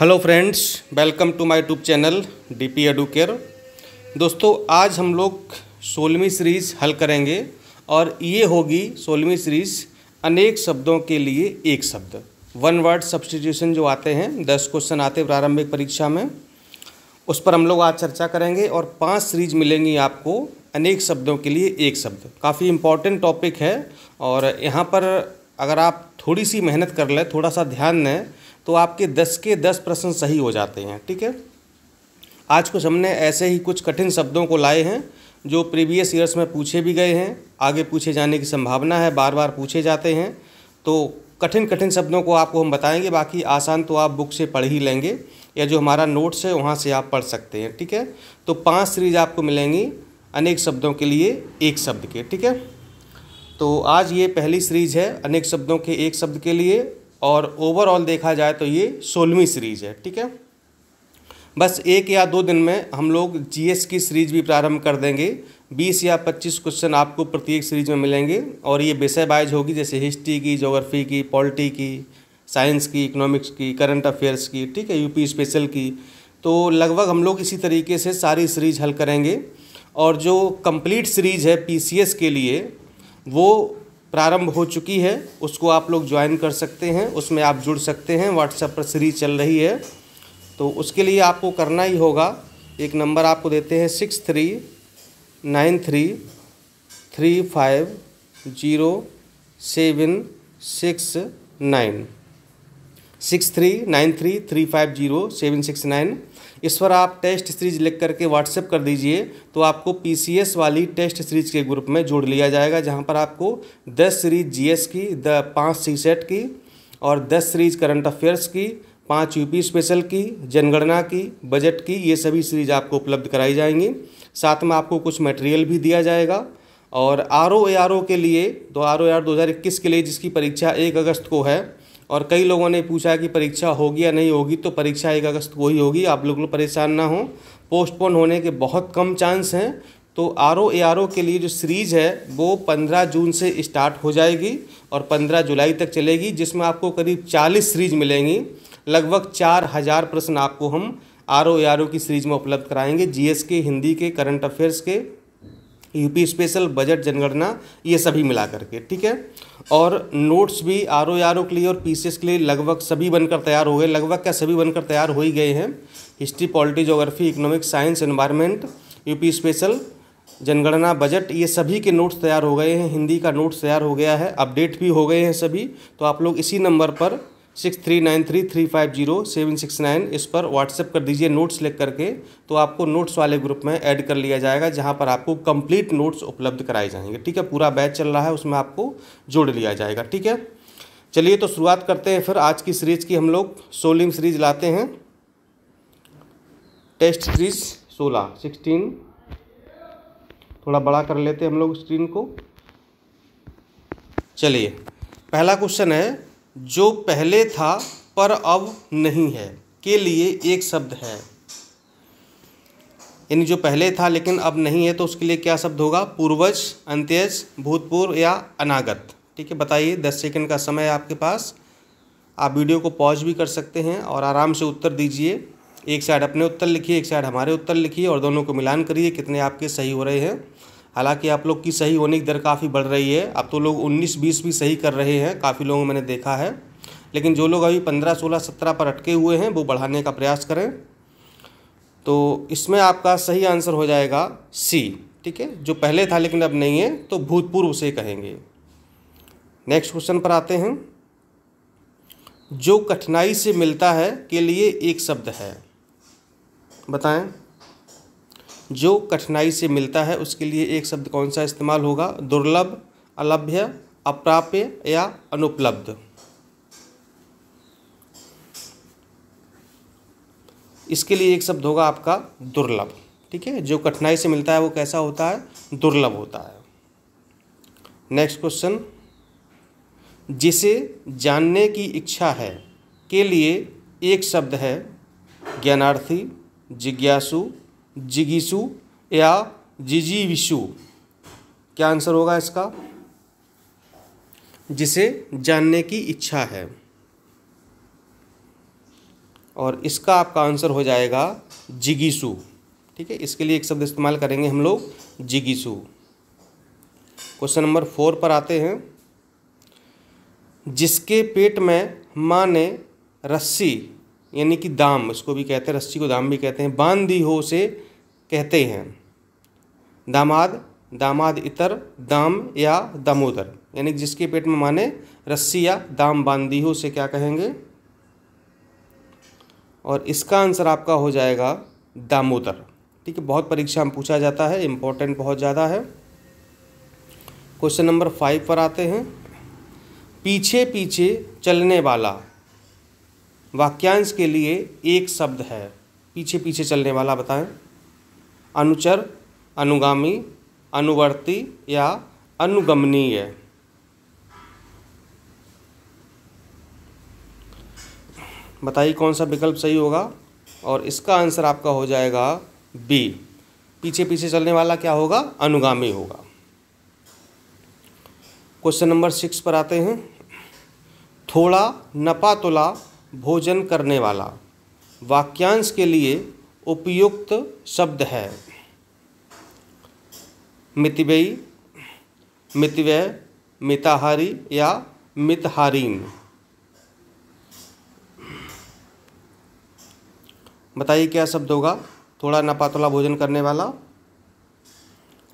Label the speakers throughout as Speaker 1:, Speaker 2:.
Speaker 1: hello friends welcome to my YouTube channel DP Educare दोस्तों आज हम लोग सोलहवीं सीरीज हल करेंगे और ये होगी सोलहवीं सीरीज अनेक शब्दों के लिए एक शब्द वन वर्ड सब्सटीट्यूशन जो आते हैं दस क्वेश्चन आते प्रारंभिक परीक्षा में उस पर हम लोग आज चर्चा करेंगे और पांच सीरीज मिलेंगी आपको अनेक शब्दों के लिए एक शब्द काफ़ी इम्पॉर्टेंट टॉपिक है और यहाँ पर अगर आप थोड़ी सी मेहनत कर लें थोड़ा सा ध्यान दें तो आपके दस के दस प्रश्न सही हो जाते हैं ठीक है आज कुछ हमने ऐसे ही कुछ कठिन शब्दों को लाए हैं जो प्रीवियस ईयर्स में पूछे भी गए हैं आगे पूछे जाने की संभावना है बार बार पूछे जाते हैं तो कठिन कठिन शब्दों को आपको हम बताएंगे बाकी आसान तो आप बुक से पढ़ ही लेंगे या जो हमारा नोट्स है वहाँ से आप पढ़ सकते हैं ठीक है तो पांच सीरीज आपको मिलेंगी अनेक शब्दों के लिए एक शब्द के ठीक है तो आज ये पहली सीरीज है अनेक शब्दों के एक शब्द के लिए और ओवरऑल देखा जाए तो ये सोलहवीं सीरीज है ठीक है बस एक या दो दिन में हम लोग जीएस की सीरीज भी प्रारंभ कर देंगे बीस या पच्चीस क्वेश्चन आपको प्रत्येक सीरीज में मिलेंगे और ये विषय वाइज होगी जैसे हिस्ट्री की जोग्राफी की पॉलिटी की साइंस की इकोनॉमिक्स की करंट अफेयर्स की ठीक है यूपी स्पेशल की तो लगभग हम लोग इसी तरीके से सारी सीरीज हल करेंगे और जो कंप्लीट सीरीज है पीसीएस के लिए वो प्रारंभ हो चुकी है उसको आप लोग ज्वाइन कर सकते हैं उसमें आप जुड़ सकते हैं व्हाट्सएप पर सीरीज चल रही है तो उसके लिए आपको करना ही होगा एक नंबर आपको देते हैं six three nine three three five zero seven six nine six three nine three three five zero seven six nine इस पर आप टेस्ट सीरीज लिख करके व्हाट्सएप कर दीजिए तो आपको पी वाली टेस्ट सीरीज के ग्रुप में जोड़ लिया जाएगा जहाँ पर आपको दस सीरीज जी की द पाँच सी सेट की और दस सीरीज करंट अफेयर्स की पाँच यूपी स्पेशल की जनगणना की बजट की ये सभी सीरीज आपको उपलब्ध कराई जाएंगी साथ में आपको कुछ मटेरियल भी दिया जाएगा और R O A R O के लिए तो आर ओ आर दो हज़ार इक्कीस के लिए जिसकी परीक्षा एक अगस्त को है और कई लोगों ने पूछा कि परीक्षा होगी या नहीं होगी तो परीक्षा एक अगस्त को ही होगी आप लोग परेशान ना हो पोस्टपोन होने के बहुत कम चांस हैं तो R O A R O के लिए जो सीरीज़ है वो 15 जून से स्टार्ट हो जाएगी और 15 जुलाई तक चलेगी जिसमें आपको करीब 40 सीरीज मिलेंगी लगभग चार हज़ार प्रश्न आपको हम R O A R O की सीरीज़ में उपलब्ध कराएंगे जीएस के हिंदी के करंट अफेयर्स के यूपी स्पेशल बजट जनगणना ये सभी मिला करके ठीक है और नोट्स भी आर ओ आर ओ के लिए और पी सी एस के लिए लगभग सभी बनकर तैयार हो गए लगभग क्या सभी बनकर तैयार हो ही गए हैं history polity geography economic science U UP special जनगणना बजट ये सभी के नोट्स तैयार हो गए हैं हिंदी का नोट्स तैयार हो गया है अपडेट भी हो गए हैं सभी तो आप लोग इसी नंबर पर six three nine three three five zero seven six nine इस पर व्हाट्सएप कर दीजिए नोट्स लिख करके तो आपको नोट्स वाले ग्रुप में ऐड कर लिया जाएगा जहाँ पर आपको कंप्लीट नोट्स उपलब्ध कराए जाएंगे ठीक है पूरा बैच चल रहा है उसमें आपको जोड़ लिया जाएगा ठीक है चलिए तो शुरुआत करते हैं फिर आज की सीरीज की हम लोग सोलिंग सीरीज लाते हैं टेस्ट सीरीज सोलह सिक्सटीन थोड़ा बड़ा कर लेते हैं हम लोग स्क्रीन को चलिए पहला क्वेश्चन है जो पहले था पर अब नहीं है के लिए एक शब्द है यानी जो पहले था लेकिन अब नहीं है तो उसके लिए क्या शब्द होगा पूर्वज अंत्यज भूतपूर्व या अनागत ठीक है बताइए दस सेकंड का समय है आपके पास आप वीडियो को पॉज भी कर सकते हैं और आराम से उत्तर दीजिए एक साइड अपने उत्तर लिखिए एक साइड हमारे उत्तर लिखिए और दोनों को मिलान करिए कितने आपके सही हो रहे हैं हालांकि आप लोग की सही होने की दर काफ़ी बढ़ रही है अब तो लोग 19-20 भी सही कर रहे हैं काफ़ी लोगों मैंने देखा है लेकिन जो लोग अभी 15, 16, 17 पर अटके हुए हैं वो बढ़ाने का प्रयास करें तो इसमें आपका सही आंसर हो जाएगा सी ठीक है जो पहले था लेकिन अब नहीं है तो भूतपूर्व से कहेंगे नेक्स्ट क्वेश्चन पर आते हैं जो कठिनाई से मिलता है के लिए एक शब्द है बताएं जो कठिनाई से मिलता है उसके लिए एक शब्द कौन सा इस्तेमाल होगा दुर्लभ अलभ्य अप्राप्य या अनुपलब्ध इसके लिए एक शब्द होगा आपका दुर्लभ ठीक है जो कठिनाई से मिलता है वो कैसा होता है दुर्लभ होता है नेक्स्ट क्वेश्चन जिसे जानने की इच्छा है के लिए एक शब्द है ज्ञानार्थी जिज्ञासु जिगीसु या जिजीविशु क्या आंसर होगा इसका जिसे जानने की इच्छा है और इसका आपका आंसर हो जाएगा जिगीसु ठीक है इसके लिए एक शब्द इस्तेमाल करेंगे हम लोग जिगीसु क्वेश्चन नंबर फोर पर आते हैं जिसके पेट में माँ ने रस्सी यानी कि दाम इसको भी कहते हैं रस्सी को दाम भी कहते हैं बांध दी हो उसे कहते हैं दामाद दामाद इतर दाम या दामोदर यानी जिसके पेट में माने रस्सी या दाम बांधी हो उसे क्या कहेंगे और इसका आंसर आपका हो जाएगा दामोदर ठीक है बहुत परीक्षा में पूछा जाता है इम्पोर्टेंट बहुत ज़्यादा है क्वेश्चन नंबर फाइव पर आते हैं पीछे पीछे चलने वाला वाक्यांश के लिए एक शब्द है पीछे पीछे चलने वाला बताएं अनुचर अनुगामी अनुवर्ती या अनुगमनीय बताइए कौन सा विकल्प सही होगा और इसका आंसर आपका हो जाएगा बी पीछे पीछे चलने वाला क्या होगा अनुगामी होगा क्वेश्चन नंबर सिक्स पर आते हैं थोड़ा नपा तुला भोजन करने वाला वाक्यांश के लिए उपयुक्त शब्द है मितव्ययी मितव्य मिताहारी या मितहारीन बताइए क्या शब्द होगा थोड़ा नपातला भोजन करने वाला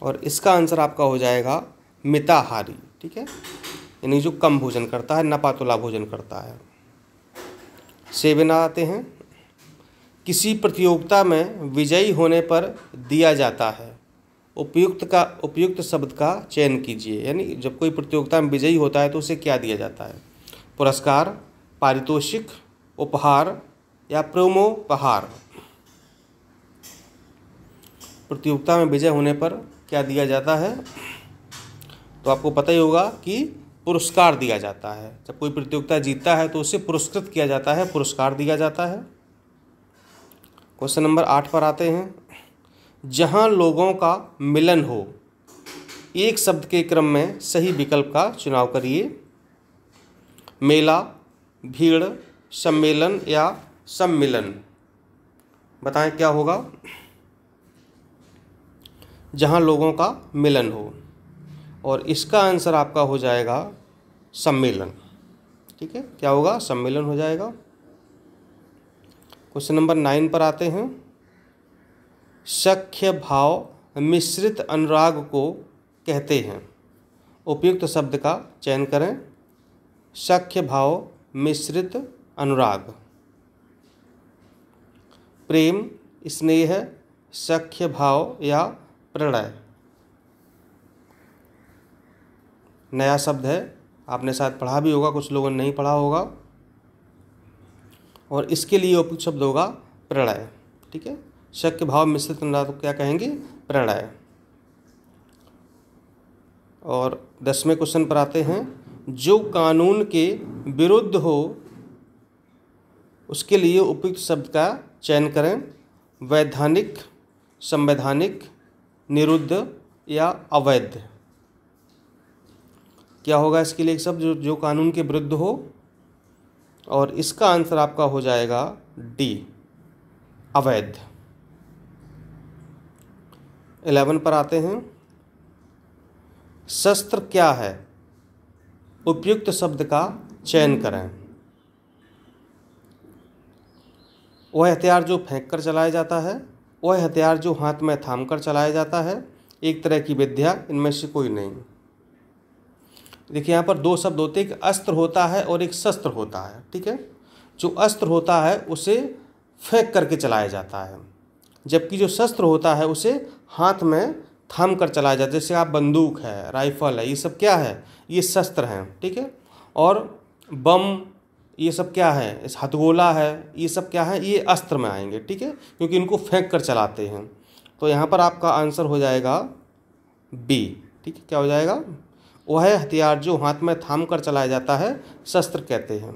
Speaker 1: और इसका आंसर आपका हो जाएगा मिताहारी ठीक है यानी जो कम भोजन करता है नपातला भोजन करता है सेवन आते हैं किसी प्रतियोगिता में विजयी होने पर दिया जाता है उपयुक्त का उपयुक्त शब्द का चयन कीजिए यानी जब कोई प्रतियोगिता में विजयी होता है तो उसे क्या दिया जाता है पुरस्कार पारितोषिक उपहार या प्रोमोपहार प्रतियोगिता में विजय होने पर क्या दिया जाता है तो आपको पता ही होगा कि पुरस्कार दिया जाता है जब कोई प्रतियोगिता जीतता है तो उसे पुरस्कृत किया जाता है पुरस्कार दिया जाता है क्वेश्चन नंबर आठ पर आते हैं जहाँ लोगों का मिलन हो एक शब्द के क्रम में सही विकल्प का चुनाव करिए मेला भीड़ सम्मेलन या सम्मिलन बताएं क्या होगा जहां लोगों का मिलन हो और इसका आंसर आपका हो जाएगा सम्मेलन ठीक है क्या होगा सम्मेलन हो जाएगा क्वेश्चन नंबर नाइन पर आते हैं शख्य भाव मिश्रित अनुराग को कहते हैं उपयुक्त शब्द का चयन करें शख्य भाव मिश्रित अनुराग प्रेम स्नेह शख्य भाव या प्रणय नया शब्द है आपने शायद पढ़ा भी होगा कुछ लोगों ने नहीं पढ़ा होगा और इसके लिए उपयुक्त शब्द होगा प्रणय ठीक है शक्य भाव मिश्रित अनुनाद को क्या कहेंगे प्रणय और दसवें क्वेश्चन पर आते हैं जो कानून के विरुद्ध हो उसके लिए उपयुक्त शब्द का चयन करें वैधानिक संवैधानिक निरुद्ध या अवैध क्या होगा इसके लिए एक शब्द जो जो कानून के विरुद्ध हो और इसका आंसर आपका हो जाएगा डी अवैध इलेवन पर आते हैं शस्त्र क्या है उपयुक्त शब्द का चयन करें वह हथियार जो फेंक कर चलाया जाता है वह हथियार जो हाथ में थाम कर चलाया जाता है एक तरह की विद्या इनमें से कोई नहीं देखिए यहाँ पर दो शब्द होते हैं एक अस्त्र होता है और एक शस्त्र होता है ठीक है जो अस्त्र होता है उसे फेंक करके चलाया जाता है जबकि जो शस्त्र होता है उसे हाथ में थाम कर चलाया जाता है जैसे आप बंदूक है राइफल है ये सब क्या है ये शस्त्र हैं ठीक है और बम ये सब क्या है इस हथगोला है ये सब क्या है ये अस्त्र में आएंगे ठीक है क्योंकि इनको फेंक कर चलाते हैं तो यहाँ पर आपका आंसर हो जाएगा बी ठीक है क्या हो जाएगा वह हथियार जो हाथ में थाम कर चलाया जाता है शस्त्र कहते हैं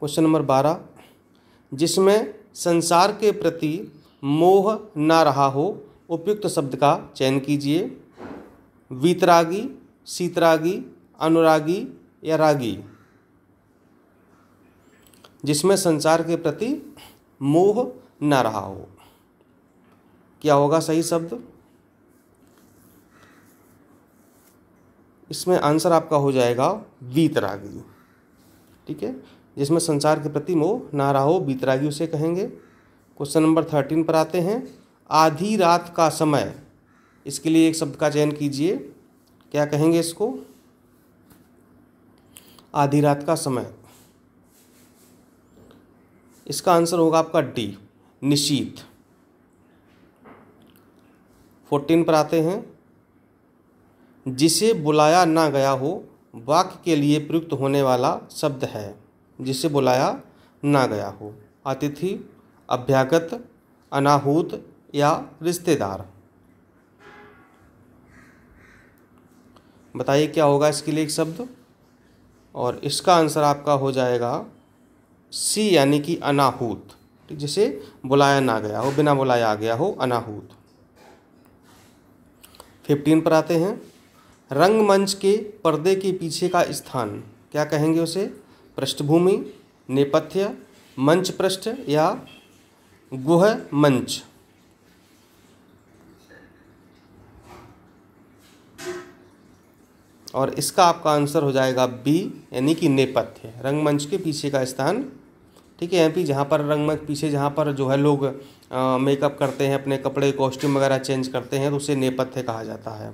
Speaker 1: क्वेश्चन नंबर बारह जिसमें संसार के प्रति मोह ना रहा हो उपयुक्त शब्द का चयन कीजिए वीतरागी शीतरागी अनुरागी या रागी जिसमें संसार के प्रति मोह ना रहा हो क्या होगा सही शब्द इसमें आंसर आपका हो जाएगा वीतरागी ठीक है जिसमें संसार के प्रति मोह ना रहो बीतरागी उसे कहेंगे क्वेश्चन नंबर थर्टीन पर आते हैं आधी रात का समय इसके लिए एक शब्द का चयन कीजिए क्या कहेंगे इसको आधी रात का समय इसका आंसर होगा आपका डी निशीत फोर्टीन पर आते हैं जिसे बुलाया ना गया हो वाक्य के लिए प्रयुक्त होने वाला शब्द है जिसे बुलाया ना गया हो अतिथि अभ्यागत अनाहूत या रिश्तेदार बताइए क्या होगा इसके लिए एक शब्द और इसका आंसर आपका हो जाएगा सी यानी कि अनाहूत जिसे बुलाया ना गया हो बिना बुलाया आ गया हो अनाहूत फिफ्टीन पर आते हैं रंगमंच के पर्दे के पीछे का स्थान क्या कहेंगे उसे पृष्ठभूमि नेपथ्य मंच पृष्ठ या गुह मंच और इसका आपका आंसर हो जाएगा बी यानी कि नेपथ्य रंगमंच के पीछे का स्थान ठीक है एम जहाँ पर रंगमंच पीछे जहाँ पर जो है लोग मेकअप करते हैं अपने कपड़े कॉस्ट्यूम वगैरह चेंज करते हैं तो उसे नेपथ्य कहा जाता है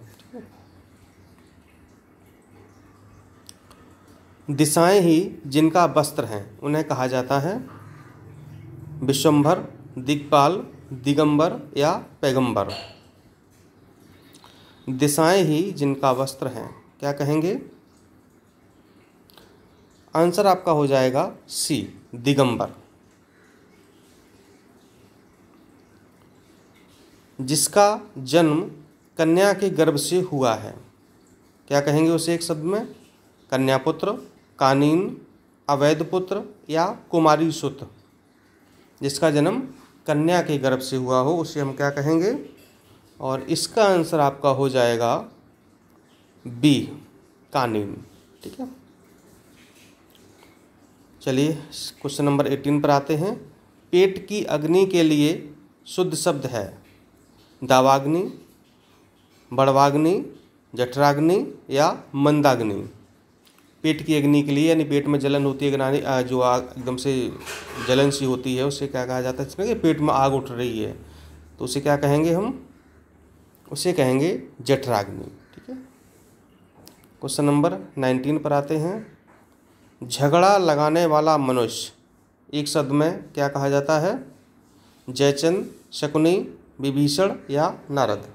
Speaker 1: दिशाएं ही जिनका वस्त्र हैं उन्हें कहा जाता है विश्वम्भर दिग्पाल दिगंबर या पैगंबर दिशाएं ही जिनका वस्त्र हैं क्या कहेंगे आंसर आपका हो जाएगा सी दिगंबर जिसका जन्म कन्या के गर्भ से हुआ है क्या कहेंगे उसे एक शब्द में कन्यापुत्र कानीन अवैध पुत्र या कुमारी सुत जिसका जन्म कन्या के गर्भ से हुआ हो उसे हम क्या कहेंगे और इसका आंसर आपका हो जाएगा बी कानीन ठीक है चलिए क्वेश्चन नंबर एटीन पर आते हैं पेट की अग्नि के लिए शुद्ध शब्द है दावाग्नि बड़वाग्नि जठराग्नि या मंदाग्नि पेट की अग्नि के लिए यानी पेट में जलन होती है अग्नि जो आग एकदम से जलन सी होती है उसे क्या कहा जाता है जिसमें कि पेट में आग उठ रही है तो उसे क्या कहेंगे हम उसे कहेंगे जठराग्नि ठीक है क्वेश्चन नंबर नाइनटीन पर आते हैं झगड़ा लगाने वाला मनुष्य एक शब्द में क्या कहा जाता है जयचंद शकुनी विभीषण या नारद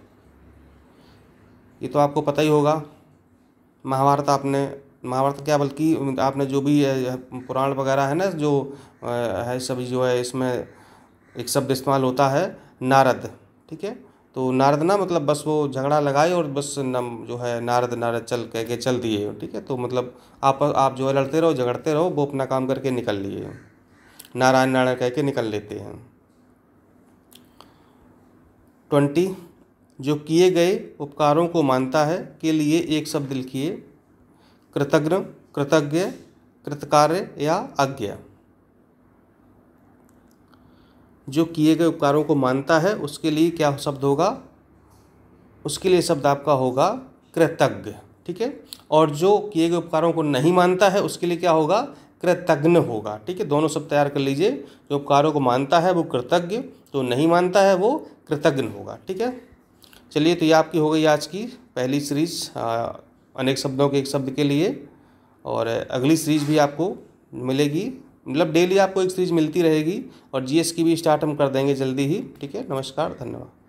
Speaker 1: ये तो आपको पता ही होगा महाभारत आपने महाभारत क्या बल्कि आपने जो भी पुराण वगैरह है ना जो है सभी जो है इसमें एक शब्द इस्तेमाल होता है नारद ठीक है तो नारद ना मतलब बस वो झगड़ा लगाए और बस नम जो है नारद नारद चल कह के चल दिए ठीक है तो मतलब आप आप जो है लड़ते रहो झगड़ते रहो वो अपना काम करके निकल लिए नारायण नारायण कह के निकल लेते हैं ट्वेंटी जो किए गए उपकारों को मानता है के लिए एक शब्द लिखिए कृतज्ञ कृतज्ञ कृतकार्य या आज्ञा जो किए गए उपकारों को मानता है उसके लिए क्या शब्द होगा उसके लिए शब्द आपका होगा कृतज्ञ ठीक है और जो किए गए उपकारों को नहीं मानता है उसके लिए क्या होगा कृतज्ञ होगा ठीक है दोनों शब्द तैयार कर लीजिए जो उपकारों को मानता है वो कृतज्ञ जो नहीं मानता है वो कृतज्ञ होगा ठीक है चलिए तो ये आपकी हो गई आज की पहली सीरीज अनेक शब्दों के एक शब्द के लिए और अगली सीरीज भी आपको मिलेगी मतलब डेली आपको एक सीरीज मिलती रहेगी और जीएस की भी स्टार्ट हम कर देंगे जल्दी ही ठीक है नमस्कार धन्यवाद